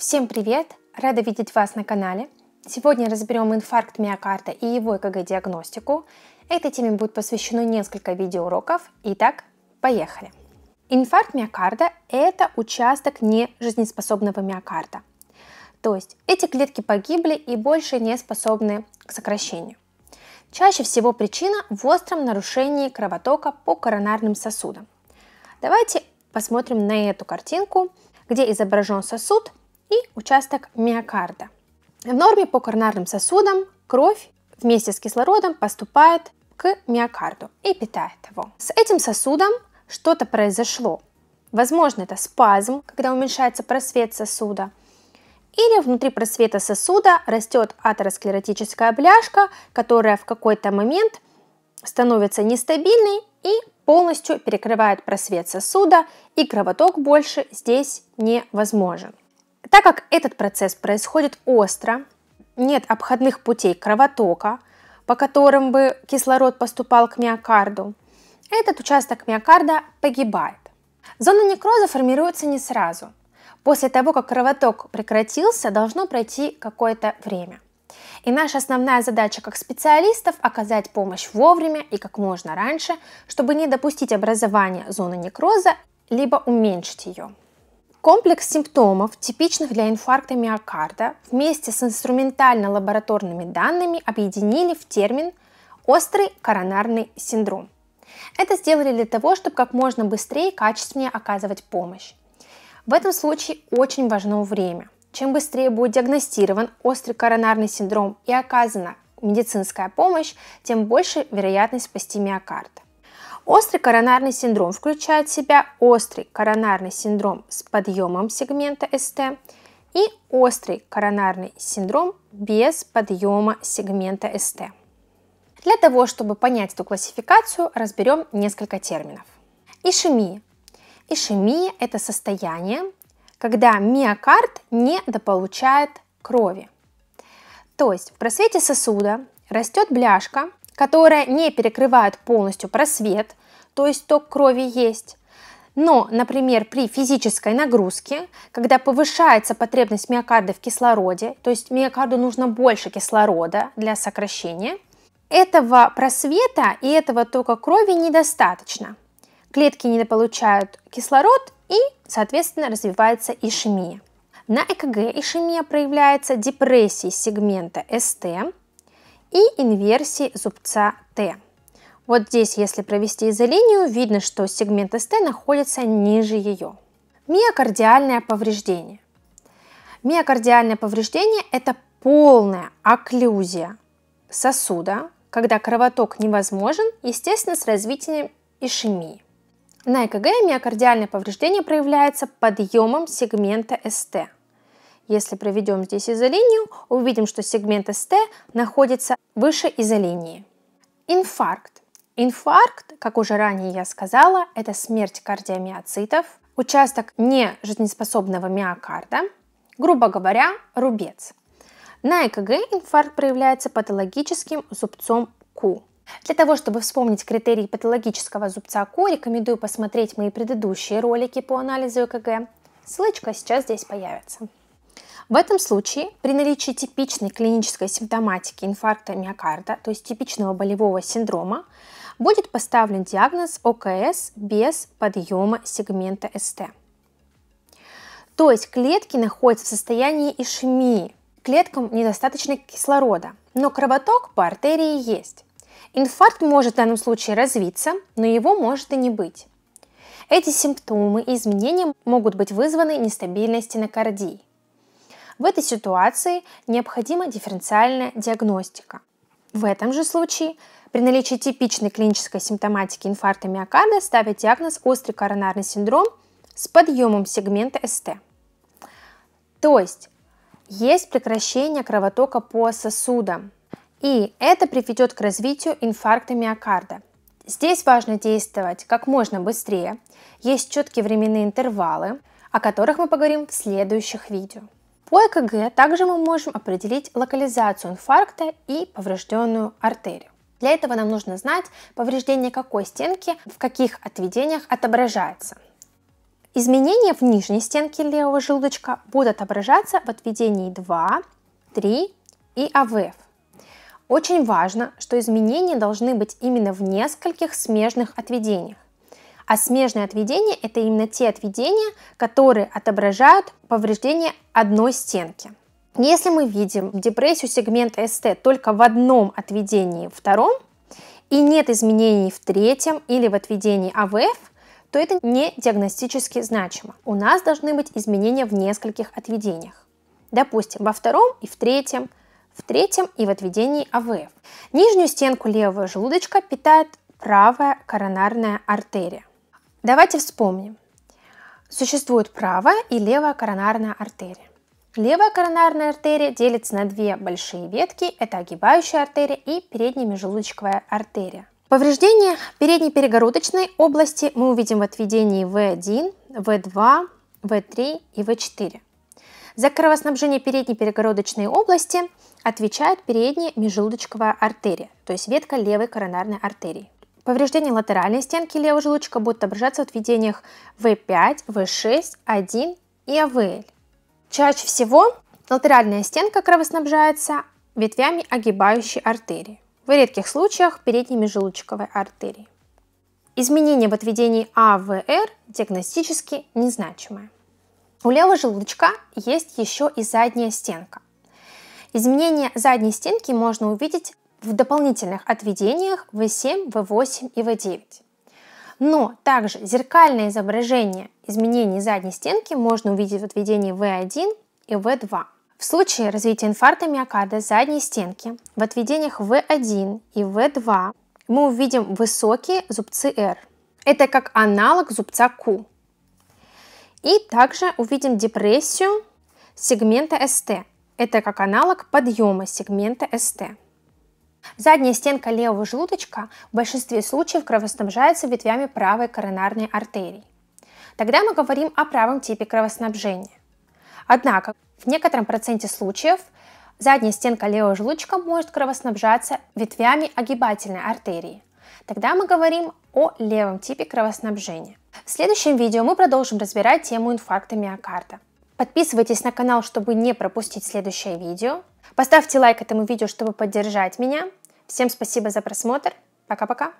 Всем привет! Рада видеть вас на канале. Сегодня разберем инфаркт миокарда и его ЭКГ-диагностику. Этой теме будет посвящено несколько видеоуроков. Итак, поехали! Инфаркт миокарда – это участок нежизнеспособного миокарда. То есть эти клетки погибли и больше не способны к сокращению. Чаще всего причина в остром нарушении кровотока по коронарным сосудам. Давайте посмотрим на эту картинку, где изображен сосуд – и участок миокарда. В норме по коронарным сосудам кровь вместе с кислородом поступает к миокарду и питает его. С этим сосудом что-то произошло. Возможно, это спазм, когда уменьшается просвет сосуда, или внутри просвета сосуда растет атеросклеротическая бляшка, которая в какой-то момент становится нестабильной и полностью перекрывает просвет сосуда, и кровоток больше здесь невозможен. Так как этот процесс происходит остро, нет обходных путей кровотока, по которым бы кислород поступал к миокарду, этот участок миокарда погибает. Зона некроза формируется не сразу. После того, как кровоток прекратился, должно пройти какое-то время. И наша основная задача как специалистов – оказать помощь вовремя и как можно раньше, чтобы не допустить образования зоны некроза, либо уменьшить ее. Комплекс симптомов, типичных для инфаркта миокарда, вместе с инструментально-лабораторными данными объединили в термин «острый коронарный синдром». Это сделали для того, чтобы как можно быстрее и качественнее оказывать помощь. В этом случае очень важно время. Чем быстрее будет диагностирован острый коронарный синдром и оказана медицинская помощь, тем больше вероятность спасти миокард. Острый коронарный синдром включает в себя острый коронарный синдром с подъемом сегмента СТ и острый коронарный синдром без подъема сегмента СТ. Для того, чтобы понять эту классификацию, разберем несколько терминов. Ишемия. Ишемия – это состояние, когда миокард не дополучает крови. То есть в просвете сосуда растет бляшка, которые не перекрывают полностью просвет, то есть ток крови есть. Но, например, при физической нагрузке, когда повышается потребность миокарда в кислороде, то есть миокарду нужно больше кислорода для сокращения, этого просвета и этого тока крови недостаточно. Клетки не получают кислород и, соответственно, развивается ишемия. На ЭКГ ишемия проявляется депрессией сегмента СТ, и инверсии зубца Т. Вот здесь, если провести изолинию, видно, что сегмент СТ находится ниже ее. Миокардиальное повреждение. Миокардиальное повреждение – это полная окклюзия сосуда, когда кровоток невозможен, естественно, с развитием ишемии. На ЭКГ миокардиальное повреждение проявляется подъемом сегмента СТ – если проведем здесь изолинию, увидим, что сегмент СТ находится выше изолинии. Инфаркт. Инфаркт, как уже ранее я сказала, это смерть кардиомиоцитов, участок нежизнеспособного миокарда, грубо говоря, рубец. На ЭКГ инфаркт проявляется патологическим зубцом Q. Для того, чтобы вспомнить критерии патологического зубца Q, рекомендую посмотреть мои предыдущие ролики по анализу ЭКГ. Ссылочка сейчас здесь появится. В этом случае при наличии типичной клинической симптоматики инфаркта миокарда, то есть типичного болевого синдрома, будет поставлен диагноз ОКС без подъема сегмента СТ. То есть клетки находятся в состоянии ишемии, клеткам недостаточно кислорода, но кровоток по артерии есть. Инфаркт может в данном случае развиться, но его может и не быть. Эти симптомы и изменения могут быть вызваны нестабильной стенокардией. В этой ситуации необходима дифференциальная диагностика. В этом же случае при наличии типичной клинической симптоматики инфаркта миокарда ставят диагноз острый коронарный синдром с подъемом сегмента СТ. То есть есть прекращение кровотока по сосудам, и это приведет к развитию инфаркта миокарда. Здесь важно действовать как можно быстрее, есть четкие временные интервалы, о которых мы поговорим в следующих видео. По ЭКГ также мы можем определить локализацию инфаркта и поврежденную артерию. Для этого нам нужно знать, повреждение какой стенки в каких отведениях отображается. Изменения в нижней стенке левого желудочка будут отображаться в отведении 2, 3 и АВФ. Очень важно, что изменения должны быть именно в нескольких смежных отведениях. А смежные отведения – это именно те отведения, которые отображают повреждение одной стенки. Если мы видим депрессию сегмента СТ только в одном отведении втором, и нет изменений в третьем или в отведении АВФ, то это не диагностически значимо. У нас должны быть изменения в нескольких отведениях. Допустим, во втором и в третьем, в третьем и в отведении АВФ. Нижнюю стенку левого желудочка питает правая коронарная артерия. Давайте вспомним. Существует правая и левая коронарная артерия. Левая коронарная артерия делится на две большие ветки, это огибающая артерия и передняя межжелудочковая артерия. Повреждение передней перегородочной области мы увидим в отведении В1, В2, В3 и В4. За кровоснабжение передней перегородочной области отвечает передняя межжелудочковая артерия, то есть ветка левой коронарной артерии. Повреждение латеральной стенки левого желудочка будет отображаться в отведениях В5, В6, 1 и АВЛ. Чаще всего латеральная стенка кровоснабжается ветвями огибающей артерии, в редких случаях передними желудочковой артерии. Изменение в отведении АВР диагностически незначимое. У левого желудочка есть еще и задняя стенка. Изменение задней стенки можно увидеть в дополнительных отведениях V7, V8 и V9. Но также зеркальное изображение изменений задней стенки можно увидеть в отведении V1 и V2. В случае развития инфаркта миокарда задней стенки в отведениях V1 и V2 мы увидим высокие зубцы R. Это как аналог зубца Q. И также увидим депрессию сегмента ST. Это как аналог подъема сегмента ST. Задняя стенка левого желудочка в большинстве случаев кровоснабжается ветвями правой коронарной артерии. Тогда мы говорим о правом типе кровоснабжения. Однако в некотором проценте случаев задняя стенка левого желудочка может кровоснабжаться ветвями огибательной артерии. Тогда мы говорим о левом типе кровоснабжения. В следующем видео мы продолжим разбирать тему инфаркта миокарда. Подписывайтесь на канал, чтобы не пропустить следующее видео. Поставьте лайк этому видео, чтобы поддержать меня. Всем спасибо за просмотр. Пока-пока.